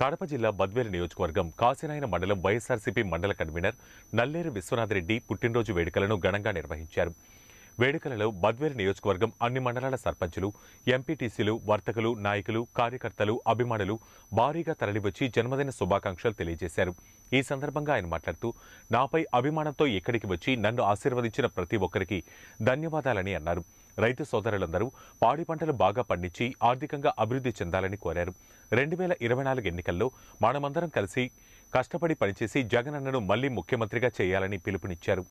కడప జిల్లా బద్వేలు నియోజకవర్గం కాశీనాయన మండలం వైఎస్ఆర్సీపీ మండల కన్వీనర్ నల్లేరు విశ్వనాథరెడ్డి పుట్టినరోజు వేడుకలను ఘనంగా నిర్వహించారు వేడుకలలో బద్వేలు నియోజకవర్గం అన్ని మండలాల సర్పంచులు ఎంపీటీసీలు వర్తకులు నాయకులు కార్యకర్తలు అభిమానులు భారీగా తరలివచ్చి జన్మదిన శుభాకాంక్షలు తెలియజేశారు ఈ సందర్భంగా ఆయన మాట్లాడుతూ నాపై అభిమానంతో ఇక్కడికి వచ్చి నన్ను ఆశీర్వదించిన ప్రతి ఒక్కరికి ధన్యవాదాలని అన్నారు రైతు సోదరులందరూ పాడి పంటలు బాగా పండించి ఆర్థికంగా అభివృద్ధి చెందాలని కోరారు రెండు వేల ఇరవై నాలుగు ఎన్నికల్లో మనమందరం కలిసి కష్టపడి పనిచేసి జగనన్నను మళ్లీ ముఖ్యమంత్రిగా చేయాలని పిలుపునిచ్చారు